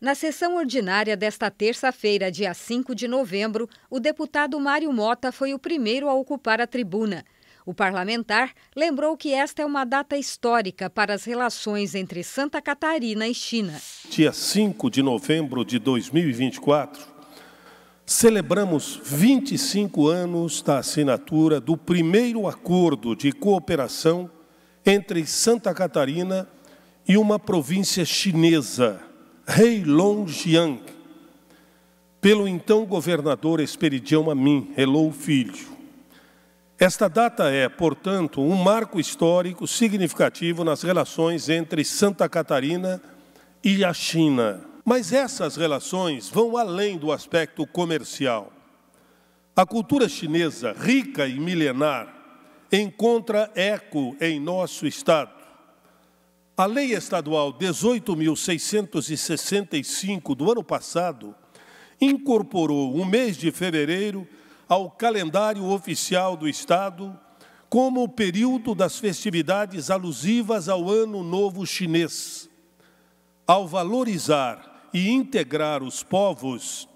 Na sessão ordinária desta terça-feira, dia 5 de novembro, o deputado Mário Mota foi o primeiro a ocupar a tribuna. O parlamentar lembrou que esta é uma data histórica para as relações entre Santa Catarina e China. Dia 5 de novembro de 2024, celebramos 25 anos da assinatura do primeiro acordo de cooperação entre Santa Catarina e uma província chinesa Rei Longjiang, pelo então governador Esperidião Amin, o Filho. Esta data é, portanto, um marco histórico significativo nas relações entre Santa Catarina e a China. Mas essas relações vão além do aspecto comercial. A cultura chinesa, rica e milenar, encontra eco em nosso Estado a Lei Estadual 18.665 do ano passado incorporou o mês de fevereiro ao calendário oficial do Estado como o período das festividades alusivas ao Ano Novo Chinês. Ao valorizar e integrar os povos,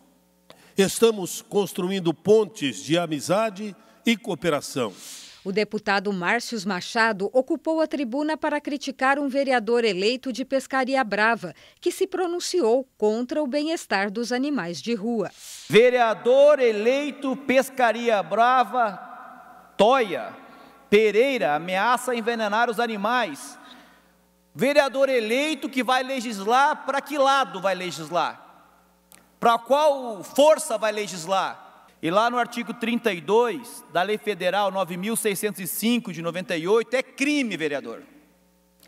estamos construindo pontes de amizade e cooperação. O deputado Márcio Machado ocupou a tribuna para criticar um vereador eleito de Pescaria Brava, que se pronunciou contra o bem-estar dos animais de rua. Vereador eleito Pescaria Brava, Toia Pereira ameaça envenenar os animais. Vereador eleito que vai legislar, para que lado vai legislar? Para qual força vai legislar? E lá no artigo 32 da Lei Federal 9605 de 98 é crime, vereador.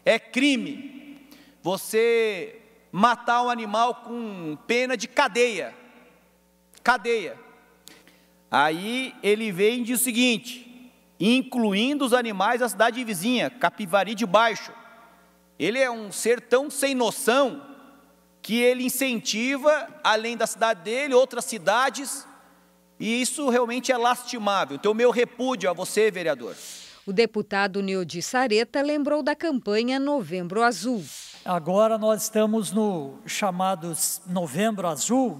É crime você matar um animal com pena de cadeia. Cadeia. Aí ele vem e diz o seguinte: incluindo os animais da cidade vizinha, Capivari de Baixo. Ele é um ser tão sem noção que ele incentiva, além da cidade dele, outras cidades e isso realmente é lastimável. Então, meu repúdio a você, vereador. O deputado Neudi Sareta lembrou da campanha Novembro Azul. Agora nós estamos no chamado Novembro Azul,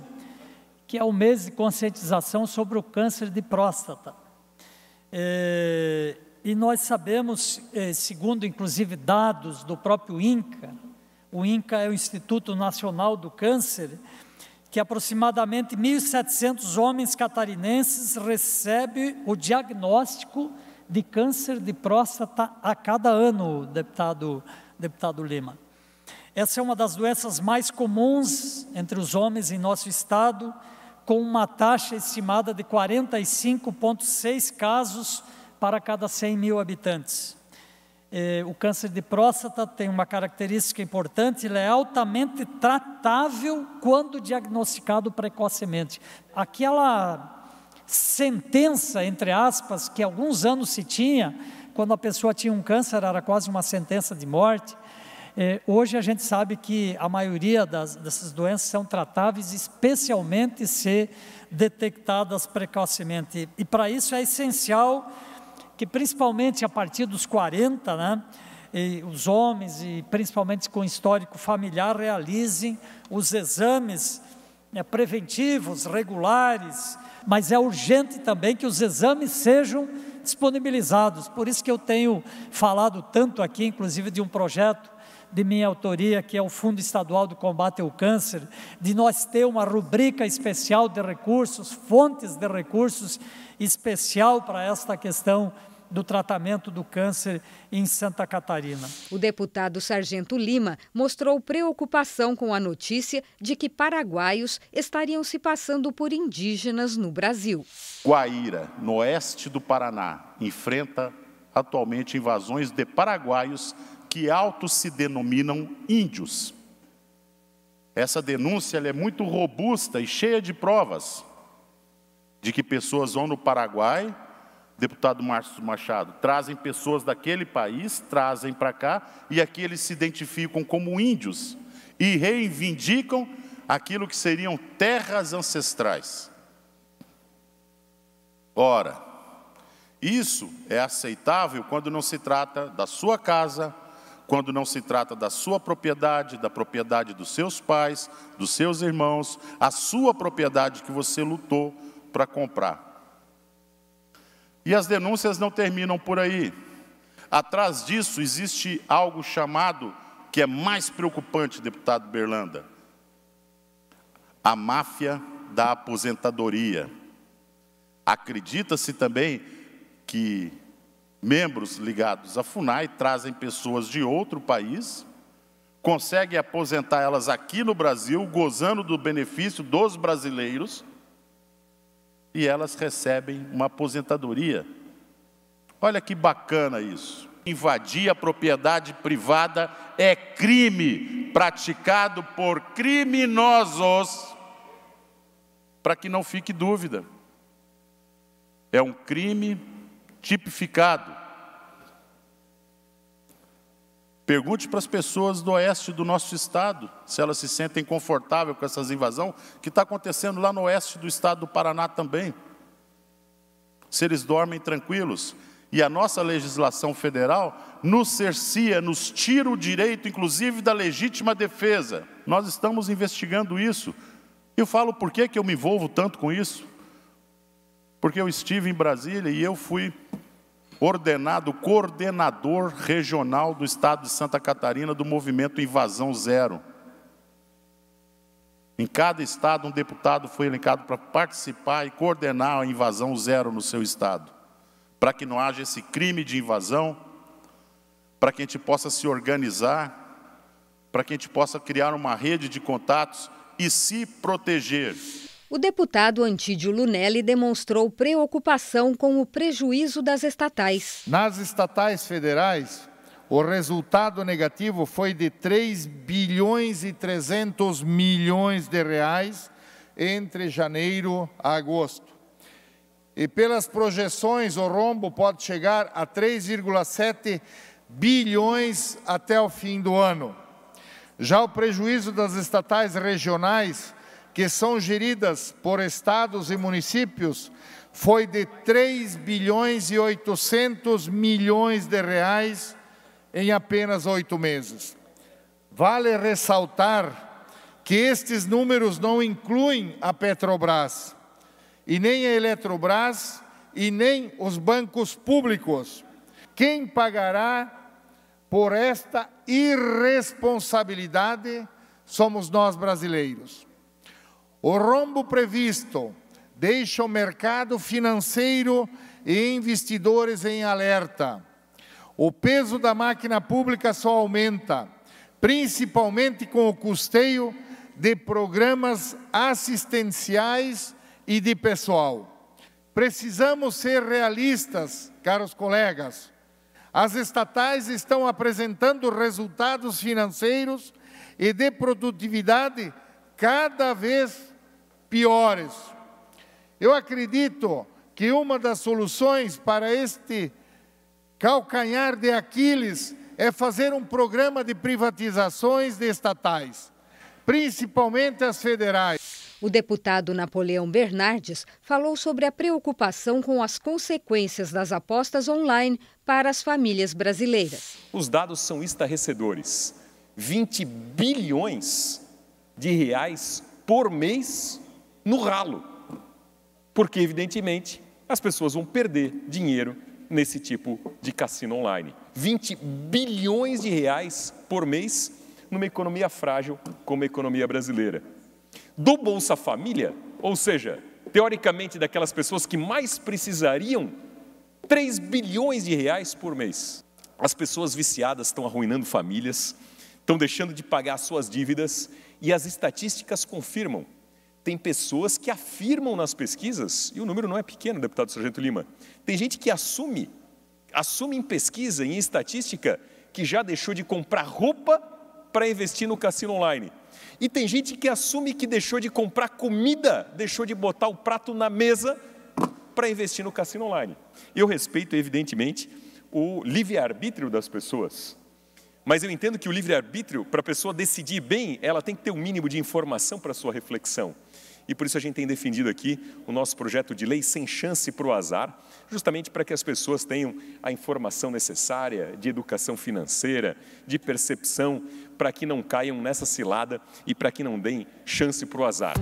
que é o mês de conscientização sobre o câncer de próstata. É, e nós sabemos, é, segundo inclusive dados do próprio INCA, o INCA é o Instituto Nacional do Câncer, que aproximadamente 1.700 homens catarinenses recebem o diagnóstico de câncer de próstata a cada ano, deputado, deputado Lima. Essa é uma das doenças mais comuns entre os homens em nosso estado, com uma taxa estimada de 45,6 casos para cada 100 mil habitantes. Eh, o câncer de próstata tem uma característica importante, ele é altamente tratável quando diagnosticado precocemente. Aquela sentença, entre aspas, que alguns anos se tinha, quando a pessoa tinha um câncer, era quase uma sentença de morte. Eh, hoje a gente sabe que a maioria das, dessas doenças são tratáveis, especialmente se detectadas precocemente. E para isso é essencial que principalmente a partir dos 40, né, os homens, e principalmente com histórico familiar, realizem os exames né, preventivos, regulares, mas é urgente também que os exames sejam disponibilizados. Por isso que eu tenho falado tanto aqui, inclusive, de um projeto de minha autoria, que é o Fundo Estadual do Combate ao Câncer, de nós ter uma rubrica especial de recursos, fontes de recursos especial para esta questão do tratamento do câncer em Santa Catarina. O deputado Sargento Lima mostrou preocupação com a notícia de que paraguaios estariam se passando por indígenas no Brasil. Guaíra, no oeste do Paraná, enfrenta atualmente invasões de paraguaios que autos se denominam índios. Essa denúncia é muito robusta e cheia de provas de que pessoas vão no Paraguai, deputado Márcio Machado, trazem pessoas daquele país, trazem para cá, e aqui eles se identificam como índios e reivindicam aquilo que seriam terras ancestrais. Ora, isso é aceitável quando não se trata da sua casa, quando não se trata da sua propriedade, da propriedade dos seus pais, dos seus irmãos, a sua propriedade que você lutou para comprar. E as denúncias não terminam por aí. Atrás disso existe algo chamado que é mais preocupante, deputado Berlanda, a máfia da aposentadoria. Acredita-se também que membros ligados à FUNAI trazem pessoas de outro país, conseguem aposentar elas aqui no Brasil, gozando do benefício dos brasileiros, e elas recebem uma aposentadoria. Olha que bacana isso. Invadir a propriedade privada é crime praticado por criminosos, para que não fique dúvida. É um crime tipificado. Pergunte para as pessoas do oeste do nosso estado se elas se sentem confortáveis com essas invasão que está acontecendo lá no oeste do estado do Paraná também. Se eles dormem tranquilos. E a nossa legislação federal nos cercia, nos tira o direito, inclusive, da legítima defesa. Nós estamos investigando isso. Eu falo por que, que eu me envolvo tanto com isso? Porque eu estive em Brasília e eu fui ordenado coordenador regional do estado de Santa Catarina do movimento Invasão Zero. Em cada estado, um deputado foi elencado para participar e coordenar a invasão zero no seu estado, para que não haja esse crime de invasão, para que a gente possa se organizar, para que a gente possa criar uma rede de contatos e se proteger. O deputado Antídio Lunelli demonstrou preocupação com o prejuízo das estatais. Nas estatais federais, o resultado negativo foi de 3 bilhões e 300 milhões de reais entre janeiro a agosto. E pelas projeções, o rombo pode chegar a 3,7 bilhões até o fim do ano. Já o prejuízo das estatais regionais que são geridas por estados e municípios, foi de 3 bilhões e 800 milhões de reais em apenas oito meses. Vale ressaltar que estes números não incluem a Petrobras, e nem a Eletrobras, e nem os bancos públicos. Quem pagará por esta irresponsabilidade somos nós brasileiros. O rombo previsto deixa o mercado financeiro e investidores em alerta. O peso da máquina pública só aumenta, principalmente com o custeio de programas assistenciais e de pessoal. Precisamos ser realistas, caros colegas. As estatais estão apresentando resultados financeiros e de produtividade cada vez piores. Eu acredito que uma das soluções para este calcanhar de Aquiles é fazer um programa de privatizações de estatais, principalmente as federais. O deputado Napoleão Bernardes falou sobre a preocupação com as consequências das apostas online para as famílias brasileiras. Os dados são estarrecedores. 20 bilhões de reais por mês no ralo, porque, evidentemente, as pessoas vão perder dinheiro nesse tipo de cassino online. 20 bilhões de reais por mês numa economia frágil como a economia brasileira. Do Bolsa Família, ou seja, teoricamente daquelas pessoas que mais precisariam, 3 bilhões de reais por mês. As pessoas viciadas estão arruinando famílias, estão deixando de pagar suas dívidas e as estatísticas confirmam tem pessoas que afirmam nas pesquisas, e o número não é pequeno, deputado Sargento Lima, tem gente que assume, assume em pesquisa, em estatística, que já deixou de comprar roupa para investir no cassino online. E tem gente que assume que deixou de comprar comida, deixou de botar o prato na mesa para investir no cassino online. Eu respeito, evidentemente, o livre-arbítrio das pessoas. Mas eu entendo que o livre-arbítrio, para a pessoa decidir bem, ela tem que ter o um mínimo de informação para a sua reflexão. E por isso a gente tem defendido aqui o nosso projeto de lei sem chance para o azar, justamente para que as pessoas tenham a informação necessária de educação financeira, de percepção, para que não caiam nessa cilada e para que não deem chance para o azar.